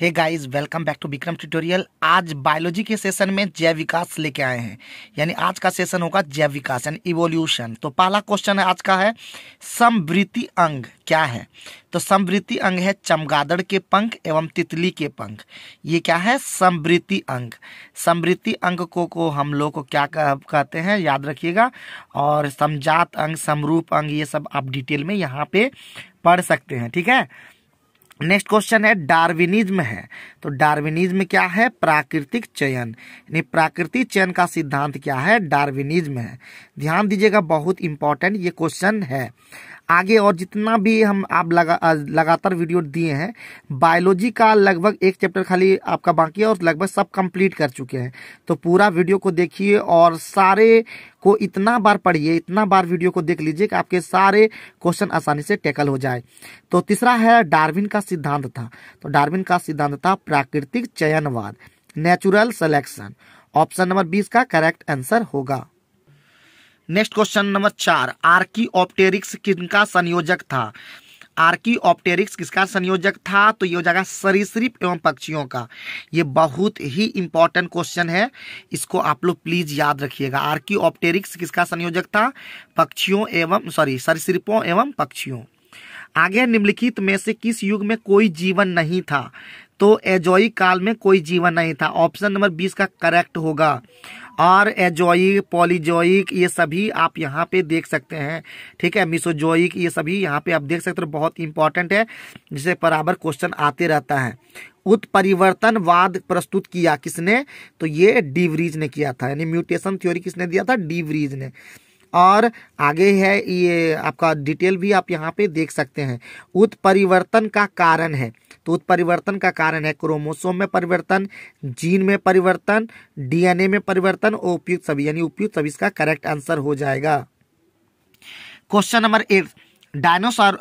hey guys welcome back to Vikram tutorial आज biology के session में जैव विकास लेके आए हैं यानी आज का सेशन होगा जैव विकास यानी इवोल्यूशन तो पहला क्वेश्चन है आज का है समवृत्ति अंग क्या है तो समवृत्ति अंग है चमगादड़ के पंख एवं तितली के पंख ये क्या है समवृत्ति अंग समवृत्ति अंग को को हम लोग को क्या कहते हैं याद रखिएगा और समजात अंग समरूप अंग ये सब आप डिटेल में यहाँ पे पढ़ सकते हैं ठीक है नेक्स्ट क्वेश्चन है डार्विनिज्म है तो डार्विनिज्म क्या है प्राकृतिक चयन यानी प्राकृतिक चयन का सिद्धांत क्या है डार्विनिज्म है ध्यान दीजिएगा बहुत इंपॉर्टेंट ये क्वेश्चन है आगे और जितना भी हम आप लगा लगातार वीडियो दिए हैं बायोलॉजी का लगभग एक चैप्टर खाली आपका बाकी है और लगभग सब कंप्लीट कर चुके हैं तो पूरा वीडियो को देखिए और सारे को इतना बार पढ़िए इतना बार वीडियो को देख लीजिए कि आपके सारे क्वेश्चन आसानी से टैकल हो जाए तो तीसरा है डार्विन का सिद्धांत था तो डार्विन का सिद्धांत था प्राकृतिक चयनवाद नेचुरल सेलेक्शन ऑप्शन नंबर बीस का करेक्ट आंसर होगा नेक्स्ट क्वेश्चन नंबर चार आर्की ऑप्टेरिक्स किनका संयोजक था आर्की ऑप्टेरिक्स किसका संयोजक था तो ये हो जाएगा सरीसृप एवं पक्षियों का ये बहुत ही इंपॉर्टेंट क्वेश्चन है इसको आप लोग प्लीज याद रखिएगा आर्की ऑप्टेरिक्स किसका संयोजक था पक्षियों एवं सॉरी सरीसृपों एवं पक्षियों आगे निम्नलिखित में से किस युग में कोई जीवन नहीं था तो एजोई काल में कोई जीवन नहीं था ऑप्शन नंबर बीस का करेक्ट होगा और एजोइक पॉलीजोइक ये सभी आप यहाँ पे देख सकते हैं ठीक है मिसोजोइक ये सभी यहाँ पे आप देख सकते हो बहुत इंपॉर्टेंट है जिसे बराबर क्वेश्चन आते रहता है उत्परिवर्तनवाद प्रस्तुत किया किसने तो ये डीवरीज ने किया था यानी म्यूटेशन थ्योरी किसने दिया था डीवरीज ने और आगे है ये आपका डिटेल भी आप यहाँ पे देख सकते हैं उत्परिवर्तन का कारण है तो उत्परिवर्तन का कारण है क्रोमोसोम में परिवर्तन जीन में परिवर्तन डीएनए में परिवर्तन और उपयुक्त सभी यानी उपयुक्त सभी इसका करेक्ट आंसर हो जाएगा क्वेश्चन नंबर एट डायनासोर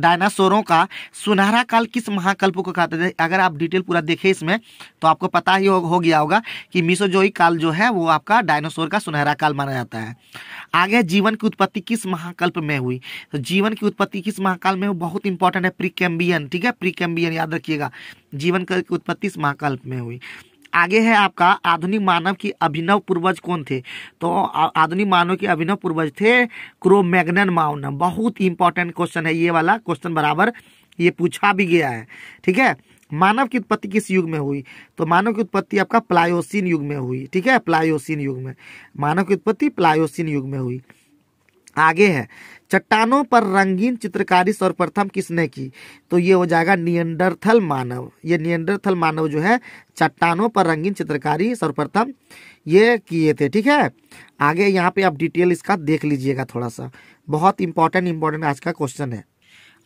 डायनासोरों का सुनहरा काल किस महाकल्प को कहते थे अगर आप डिटेल पूरा देखें इसमें तो आपको पता ही हो, हो गया होगा कि मिसोजोई काल जो है वो आपका डायनासोर का सुनहरा काल माना जाता है आगे जीवन की उत्पत्ति किस महाकल्प में हुई तो जीवन की उत्पत्ति किस महाकाल में हुई बहुत इंपॉर्टेंट है प्रीकेम्बियन ठीक है प्रिकेम्बियन याद रखिएगा जीवन की उत्पत्ति इस महाकल्प में हुई आगे है आपका आधुनिक मानव की अभिनव पूर्वज कौन थे तो आधुनिक मानव के अभिनव पूर्वज थे क्रोमैग्नन माउन बहुत इंपॉर्टेंट क्वेश्चन है ये वाला क्वेश्चन बराबर ये पूछा भी गया है ठीक है मानव की उत्पत्ति किस युग में हुई तो मानव की उत्पत्ति आपका प्लायोसिन युग में हुई ठीक है प्लायोसिन युग में मानव की उत्पत्ति प्लायोसिन युग में हुई आगे है चट्टानों पर रंगीन चित्रकारी सर्वप्रथम किसने की तो ये हो जाएगा नियंडरथल मानव ये नियंडरथल मानव जो है चट्टानों पर रंगीन चित्रकारी सर्वप्रथम ये किए थे ठीक है आगे यहाँ पे आप डिटेल इसका देख लीजिएगा थोड़ा सा बहुत इंपॉर्टेंट इंपॉर्टेंट आज का क्वेश्चन है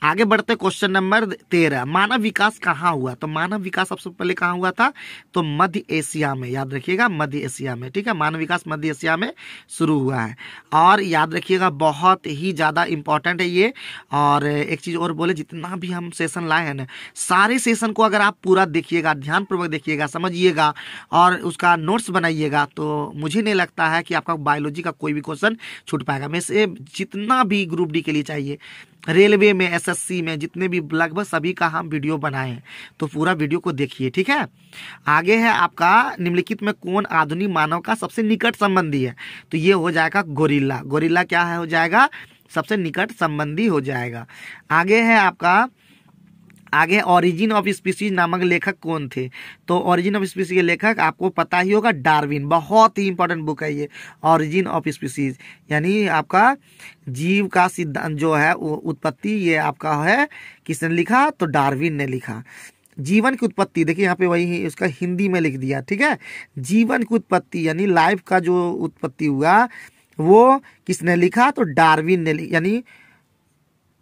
आगे बढ़ते क्वेश्चन नंबर तेरह मानव विकास कहाँ हुआ तो मानव विकास सबसे पहले कहाँ हुआ था तो मध्य एशिया में याद रखिएगा मध्य एशिया में ठीक है मानव विकास मध्य एशिया में शुरू हुआ है और याद रखिएगा बहुत ही ज़्यादा इंपॉर्टेंट है ये और एक चीज़ और बोले जितना भी हम सेशन लाए हैं ना सारे सेशन को अगर आप पूरा देखिएगा ध्यानपूर्वक देखिएगा समझिएगा और उसका नोट्स बनाइएगा तो मुझे नहीं लगता है कि आपका बायोलॉजी का कोई भी क्वेश्चन छूट पाएगा मैं से जितना भी ग्रुप डी के लिए चाहिए रेलवे में एसएससी में जितने भी लगभग सभी का हम वीडियो बनाए हैं तो पूरा वीडियो को देखिए ठीक है आगे है आपका निम्नलिखित में कौन आधुनिक मानव का सबसे निकट संबंधी है तो ये हो जाएगा गोरिल्ला गोरिल्ला क्या है हो जाएगा सबसे निकट संबंधी हो जाएगा आगे है आपका आगे ओरिजिन ऑफ स्पीसीज नामक लेखक कौन थे तो ऑरिजिन ऑफ स्पीसीज के लेखक आपको पता ही होगा डार्विन बहुत ही इंपॉर्टेंट बुक है ये ऑरिजिन ऑफ स्पीसीज यानी आपका जीव का सिद्धांत जो है उत्पत्ति ये आपका है किसने लिखा तो डार्विन ने लिखा जीवन की उत्पत्ति देखिए यहाँ पे वही उसका हिंदी में लिख दिया ठीक है जीवन की उत्पत्ति यानी लाइफ का जो उत्पत्ति हुआ वो किसने लिखा तो डार्विन ने यानी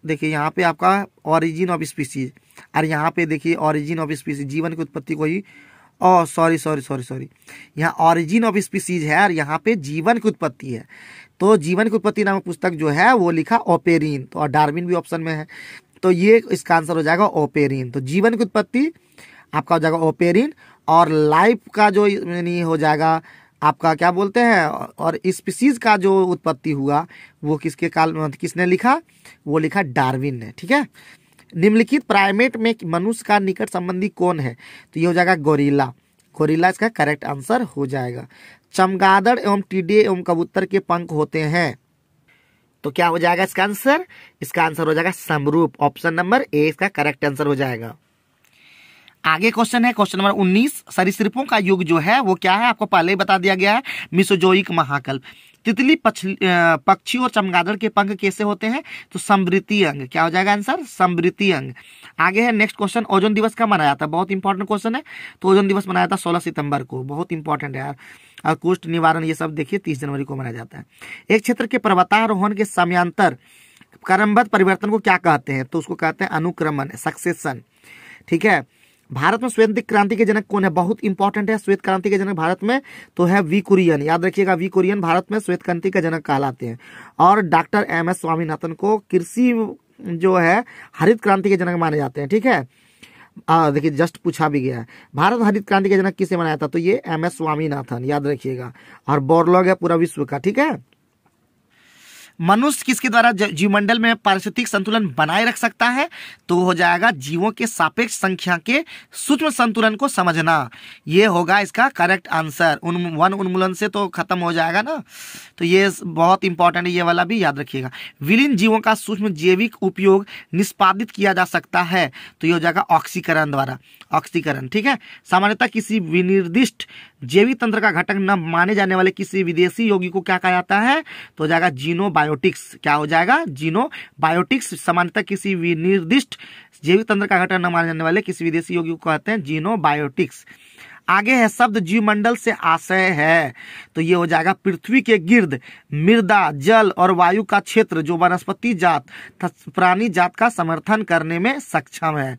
देखिए यहाँ पे आपका ऑरिजिन ऑफ स्पीसीज और यहाँ पे देखिए ऑरिजिन ऑफ स्पीसीज जीवन की उत्पत्ति को ही oh sorry sorry sorry sorry यहाँ ऑरिजिन ऑफ स्पीसीज है और यहाँ पे जीवन की उत्पत्ति है तो जीवन की उत्पत्ति नामक पुस्तक जो है वो लिखा ओपेरिन तो डार्विन भी ऑप्शन में है तो ये इसका आंसर हो जाएगा ओपेरिन तो जीवन की उत्पत्ति आपका हो जाएगा ओपेरिन और लाइफ का जो यानी हो जाएगा आपका क्या बोलते हैं और स्पीसीज का जो उत्पत्ति हुआ वो किसके काल किसने लिखा वो लिखा डार्विन ने ठीक है निम्नलिखित प्राइमेट में मनुष्य का निकट संबंधी कौन है तो ये हो जाएगा गोरीला गोरिला इसका करेक्ट आंसर हो जाएगा चमगादड़ एवं टिड्डी एवं कबूतर के पंख होते हैं तो क्या हो जाएगा इसका आंसर इसका आंसर हो जाएगा समरूप ऑप्शन नंबर ए इसका करेक्ट आंसर हो जाएगा आगे क्वेश्चन है क्वेश्चन नंबर 19 सरीसृपों का युग जो है वो क्या है आपको पहले ही बता दिया गया है मिसोजोइक महाकल्प तितली पक्षी और चमगादड़ के पंख कैसे होते हैं तो समृति अंग क्या हो जाएगा आंसर समृति अंग आगे है नेक्स्ट क्वेश्चन ओजन दिवस का मनाया था बहुत इंपॉर्टेंट क्वेश्चन है तो ओजन दिवस मनाया था सोलह सितंबर को बहुत इंपॉर्टेंट है यार और कुष्ठ निवारण ये सब देखिए तीस जनवरी को मनाया जाता है एक क्षेत्र के पर्वतारोहण के समयांतर क्रमबद्ध परिवर्तन को क्या कहते हैं तो उसको कहते हैं अनुक्रमण सक्सेशन ठीक है भारत में श्वेत क्रांति के जनक कौन है बहुत इंपॉर्टेंट है श्वेत क्रांति के जनक भारत में तो है वी कुरियन याद रखिएगा वी कुरियन भारत में श्वेत क्रांति का जनक कहलाते हैं और डॉक्टर एम एस स्वामीनाथन को कृषि जो है हरित क्रांति के जनक माने जाते हैं ठीक है देखिए जस्ट पूछा भी गया है भारत हरित क्रांति के जनक किसे मनाया था तो ये एम एस स्वामीनाथन याद रखिएगा और बोरलॉग है पूरा विश्व का ठीक है मनुष्य किसके द्वारा जीव मंडल में पारिस्थितिक संतुलन बनाए रख सकता है तो हो जाएगा जीवों के सापेक्ष संख्या के सूक्ष्म संतुलन को समझना ये होगा इसका करेक्ट आंसर उन वन उन्मूलन से तो खत्म हो जाएगा ना तो ये बहुत इंपॉर्टेंट ये वाला भी याद रखिएगा विलीन जीवों का सूक्ष्म जैविक उपयोग निष्पादित किया जा सकता है तो ये हो जाएगा ऑक्सीकरण द्वारा ऑक्सीकरण ठीक है सामान्यतः किसी विनिर्दिष्ट जैविक तंत्र का घटक न माने जाने वाले किसी विदेशी योगी को क्या कहा जाता है तो हो जाएगा बायोटिक्स क्या हो जाएगा जीनो बायोटिक्स सामान्यतः किसी निर्दिष्ट जैविक तंत्र का घटक न माने जाने वाले किसी विदेशी योगी को कहते हैं जीनो बायोटिक्स आगे है शब्द जीव मंडल से आशय है तो ये हो जाएगा पृथ्वी के गिर्द मृदा जल और वायु का क्षेत्र जो वनस्पति जात प्राणी जात का समर्थन करने में सक्षम है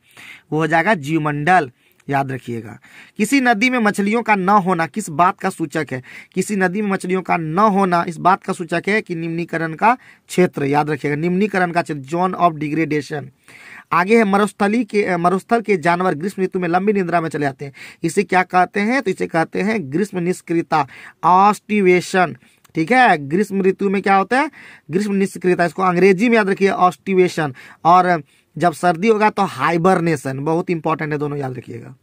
वो हो जाएगा जीवमंडल याद रखिएगा किसी नदी में मछलियों का न होना किस बात का सूचक है किसी नदी में मछलियों का न होना इस बात का सूचक है कि निम्नीकरण का क्षेत्र याद रखिएगा निम्नीकरण का क्षेत्र जोन ऑफ डिग्रेडेशन आगे है मरुस्थली के मरुस्थल के जानवर ग्रीष्म ऋतु में लंबी निंद्रा में चले जाते हैं इसे क्या कहते हैं तो इसे कहते हैं ग्रीष्म निष्क्रियता ऑस्टिवेशन ठीक है ग्रीष्म ऋतु में क्या होता है ग्रीष्म निष्क्रियता इसको अंग्रेजी में याद रखिए ऑस्टिवेशन और जब सर्दी होगा तो हाइबरनेशन बहुत इंपॉर्टेंट है दोनों याद रखिएगा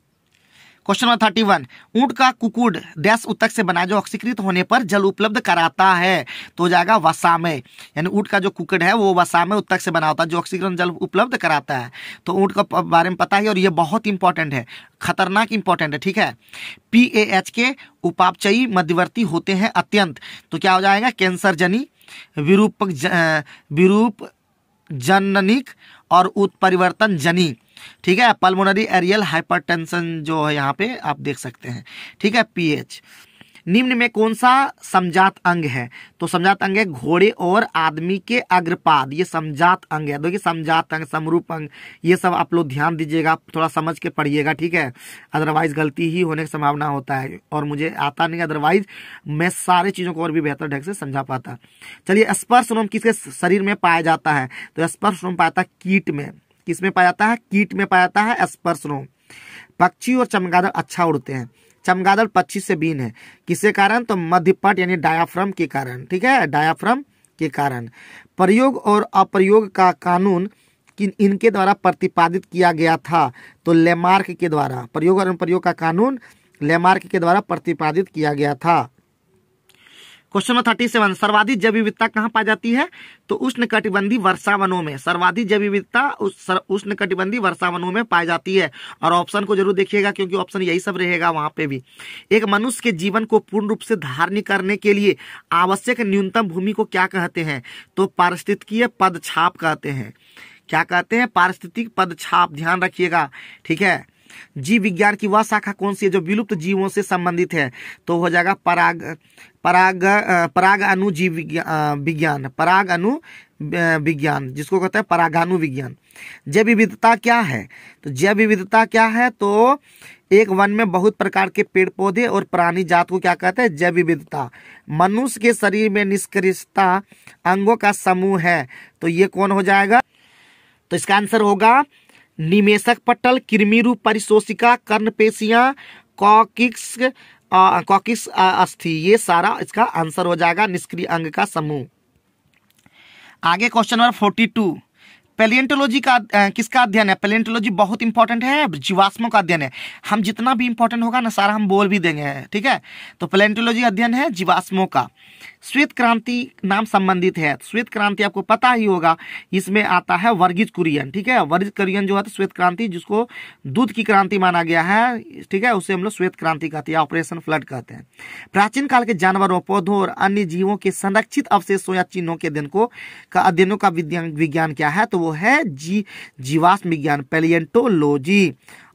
क्वेश्चन नंबर थर्टी वन ऊंट का कुकुड दस उत्तक से बना जो ऑक्सीकृत होने पर जल उपलब्ध कराता है तो हो जाएगा वसा में यानी ऊंट का जो कुकुड है वो वसा में उत्तक से बना होता है जो ऑक्सीकरण जल उपलब्ध कराता है तो ऊंट का बारे में पता ही और ये बहुत इंपॉर्टेंट है खतरनाक इंपॉर्टेंट है ठीक है पी ए एच के उपापचयी मध्यवर्ती होते हैं अत्यंत तो क्या हो जाएगा कैंसर जनी विरूपक विरूप जननिक और उत्परिवर्तन जनी ठीक है पल्मोनरी एरियल हाइपरटेंशन जो है यहाँ पे आप देख सकते हैं ठीक है पीएच निम्न में कौन सा समझात अंग है तो समझात अंग है घोड़े और आदमी के अग्रपाद ये समझात अंग है देखिए समझात अंग समरूप अंग ये सब आप लोग ध्यान दीजिएगा थोड़ा समझ के पढ़िएगा ठीक है अदरवाइज गलती ही होने की संभावना होता है और मुझे आता नहीं अदरवाइज मैं सारे चीज़ों को और भी बेहतर ढंग से समझा पाता चलिए स्पर्श रोम किसके शरीर में पाया जाता है तो स्पर्श रोम पाया जाता है कीट में किस में पाया जाता है कीट में पाया जाता है स्पर्श रोम पक्षी और चमगादड़ अच्छा उड़ते हैं चमगादड़ पक्षी से बीन है किसके कारण तो मध्यपट यानी डायाफ्रम के कारण ठीक है डायाफ्रम के कारण प्रयोग और अप्रयोग का कानून किन इनके द्वारा प्रतिपादित किया गया था तो लेमार्क के द्वारा प्रयोग और अनुप्रयोग का कानून लेमार्क के द्वारा प्रतिपादित किया गया था क्वेश्चन नंबर थर्टी सेवन सर्वाधिक जैव विविधता कहाँ पाई जाती है तो उष्ण वर्षा वनों में सर्वाधिक जैव विविधता उष्णकटिबंधीय वर्षा वनों में पाई जाती है और ऑप्शन को जरूर देखिएगा क्योंकि ऑप्शन यही सब रहेगा वहां पे भी एक मनुष्य के जीवन को पूर्ण रूप से धारण करने के लिए आवश्यक न्यूनतम भूमि को क्या कहते हैं तो पारिस्थितिकीय पदछाप कहते हैं क्या कहते हैं पारिस्थितिक पदछाप ध्यान रखिएगा ठीक है जीव विज्ञान की वह शाखा कौन सी है जो विलुप्त जीवों से संबंधित है तो हो जाएगा पराग पराग पराग अनु जीव विज्ञान पराग अनु विज्ञान जिसको कहते हैं परागानु विज्ञान जैव विविधता क्या है तो जैव विविधता क्या है तो एक वन में बहुत प्रकार के पेड़ पौधे और प्राणी जात को क्या कहते हैं जैव विविधता मनुष्य के शरीर में निष्क्रियता अंगों का समूह है तो ये कौन हो जाएगा तो इसका आंसर होगा निमेशक पटल कृमि रूप परिशोषिका कर्णपेशियाँ कॉकिक्स कॉकिक्स अस्थि ये सारा इसका आंसर हो जाएगा निष्क्रिय अंग का समूह आगे question number forty two palaeontology का किसका अध्ययन है पेलियंटोलॉजी बहुत इंपॉर्टेंट है जीवाश्मों का अध्ययन है हम जितना भी इंपॉर्टेंट होगा ना सारा हम बोल भी देंगे ठीक है तो पेलियंटोलॉजी अध्ययन है जीवाश्मों का श्वेत क्रांति नाम संबंधित है श्वेत क्रांति आपको पता ही होगा इसमें आता है वर्गीज कुरियन ठीक है वर्गीज कुरियन जो है तो श्वेत क्रांति जिसको दूध की क्रांति माना गया है ठीक है उसे हम लोग श्वेत क्रांति कहते हैं ऑपरेशन फ्लड कहते हैं प्राचीन काल के जानवरों पौधों और अन्य जीवों के संरक्षित अवशेषों या चिन्हों के अध्ययन को का अध्ययनों का विज्ञान क्या है तो वो है जी जीवाश्म विज्ञान पेलियंटोलॉजी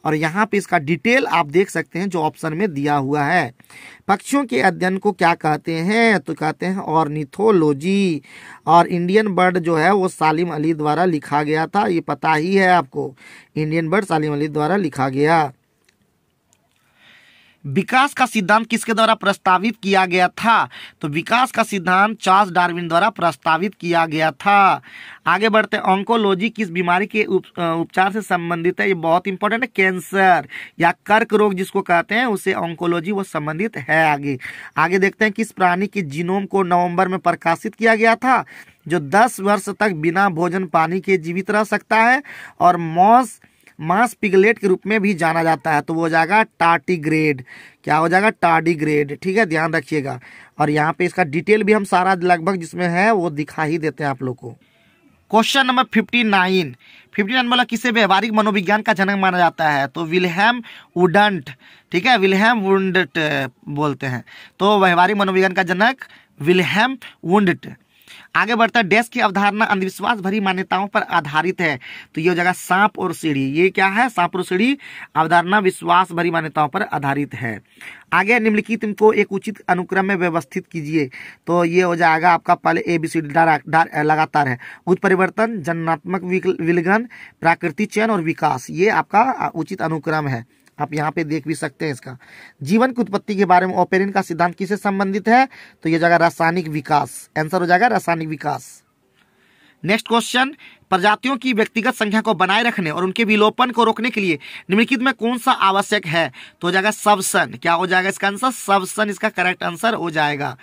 और यहाँ पे इसका डिटेल आप देख सकते हैं जो ऑप्शन में दिया हुआ है पक्षियों के अध्ययन को क्या कहते हैं तो कहते हैं ऑर्निथोलॉजी और इंडियन बर्ड जो है वो सालिम अली द्वारा लिखा गया था ये पता ही है आपको इंडियन बर्ड सालिम अली द्वारा लिखा गया विकास का सिद्धांत किसके द्वारा प्रस्तावित किया गया था तो विकास का सिद्धांत चार्ल्स डार्विन द्वारा प्रस्तावित किया गया था आगे बढ़ते ऑंकोलॉजी किस बीमारी के उप, उपचार से संबंधित है ये बहुत इंपॉर्टेंट है कैंसर या कर्क रोग जिसको कहते हैं उसे ऑंकोलॉजी वो संबंधित है आगे आगे देखते हैं किस प्राणी के जीनोम को नवम्बर में प्रकाशित किया गया था जो दस वर्ष तक बिना भोजन पानी के जीवित रह सकता है और मौस मांस पिगलेट के रूप में भी जाना जाता है तो वो हो जाएगा ग्रेड क्या हो जाएगा ग्रेड ठीक है ध्यान रखिएगा और यहाँ पे इसका डिटेल भी हम सारा लगभग जिसमें है वो दिखा ही देते हैं आप लोग को question number fifty nine fifty nine बोला किसे व्यवहारिक मनोविज्ञान का जनक माना जाता है तो विलहेम वुडंट ठीक है विलहेम वुंडट बोलते हैं तो व्यवहारिक मनोविज्ञान का जनक विलहेम वुंडट आगे बढ़ता है की अवधारणा अंधविश्वास भरी मान्यताओं पर आधारित है तो ये हो जाएगा सांप और सीढ़ी ये क्या है सांप और सीढ़ी अवधारणा विश्वास भरी मान्यताओं पर आधारित है आगे निम्नलिखित इनको एक उचित अनुक्रम में व्यवस्थित कीजिए तो ये हो जाएगा आपका पहले ए बी सी डी लगातार है उत्परिवर्तन जननात्मक विलगन प्राकृतिक चयन और विकास ये आपका उचित अनुक्रम है आप यहाँ पे देख भी सकते हैं इसका जीवन की उत्पत्ति के बारे में ओपेरिन का सिद्धांत किससे संबंधित है तो यह जाएगा रासायनिक विकास आंसर हो जाएगा रासायनिक विकास नेक्स्ट क्वेश्चन प्रजातियों की व्यक्तिगत संख्या को बनाए रखने और उनके विलोपन को रोकने के लिए निम्नलिखित में कौन सा आवश्यक है तो हो जाएगा सबसन क्या हो जाएगा इसका आंसर सबसन इसका करेक्ट आंसर हो जाएगा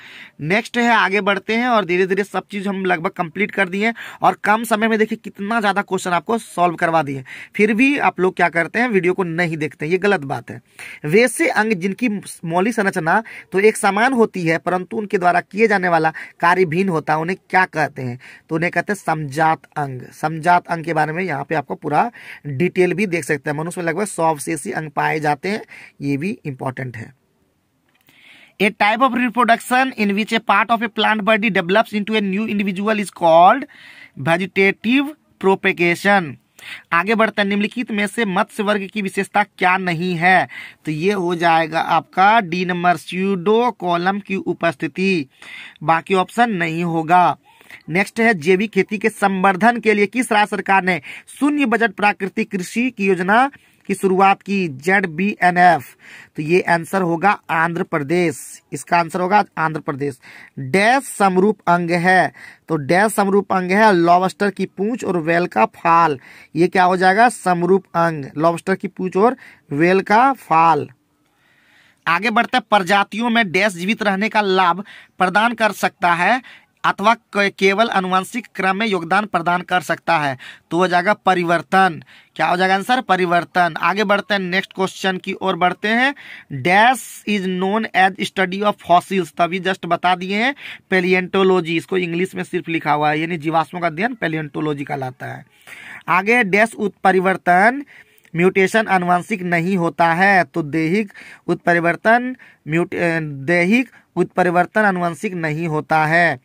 नेक्स्ट है आगे बढ़ते हैं और धीरे धीरे सब चीज़ हम लगभग कंप्लीट कर दिए और कम समय में देखिए कितना ज़्यादा क्वेश्चन आपको सॉल्व करवा दिए फिर भी आप लोग क्या करते हैं वीडियो को नहीं देखते ये गलत बात है वैसे अंग जिनकी मौलिक संरचना तो एक समान होती है परंतु उनके द्वारा किए जाने वाला कार्य भिन्न होता है उन्हें क्या कहते हैं तो उन्हें कहते हैं समझात अंग समझात अंग के बारे में यहाँ पे आपको पूरा डिटेल भी देख सकते हैं मनुष्य में लगभग सौ अवशेषी अंग पाए जाते हैं ये भी इंपॉर्टेंट है A type of reproduction in which a part of a plant body develops into a new individual is called vegetative propagation आगे बढ़ते निम्नलिखित में से मत्स्य वर्ग की विशेषता क्या नहीं है तो ये हो जाएगा आपका डी नंबर स्यूडो कॉलम की उपस्थिति बाकी ऑप्शन नहीं होगा नेक्स्ट है जैविक खेती के संवर्धन के लिए किस राज्य सरकार ने शून्य बजट प्राकृतिक कृषि की योजना की शुरुआत की जेड बी एन एफ तो ये आंसर होगा आंध्र प्रदेश इसका आंसर होगा आंध्र प्रदेश डैश समरूप अंग है तो डैश समरूप अंग है लॉबस्टर की पूंछ और वेल का फाल ये क्या हो जाएगा समरूप अंग लॉबस्टर की पूंछ और वेल का फाल आगे बढ़ते प्रजातियों में डैश जीवित रहने का लाभ प्रदान कर सकता है अथवा केवल अनुवांशिक क्रम में योगदान प्रदान कर सकता है तो हो जाएगा परिवर्तन क्या हो जाएगा आंसर परिवर्तन आगे बढ़ते हैं नेक्स्ट क्वेश्चन की ओर बढ़ते हैं dash is known as study of fossils तभी जस्ट बता दिए हैं पेलियंटोलॉजी इसको इंग्लिश में सिर्फ लिखा हुआ है यानी जीवाश्मों का अध्ययन पेलियंटोलॉजी कहलाता है आगे डैश उत्परिवर्तन म्यूटेशन अनुवांशिक नहीं होता है तो देहिक उत्परिवर्तन म्यूट देहिक उत्परिवर्तन अनुवंशिक नहीं होता है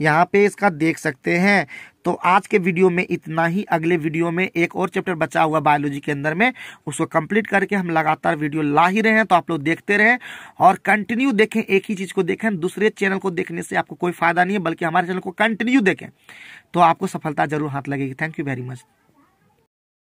यहाँ पे इसका देख सकते हैं तो आज के वीडियो में इतना ही अगले वीडियो में एक और चैप्टर बचा हुआ बायोलॉजी के अंदर में उसको कंप्लीट करके हम लगातार वीडियो ला ही रहे हैं तो आप लोग देखते रहें और कंटिन्यू देखें एक ही चीज़ को देखें दूसरे चैनल को देखने से आपको कोई फायदा नहीं है बल्कि हमारे चैनल को कंटिन्यू देखें तो आपको सफलता जरूर हाथ लगेगी थैंक यू वेरी मच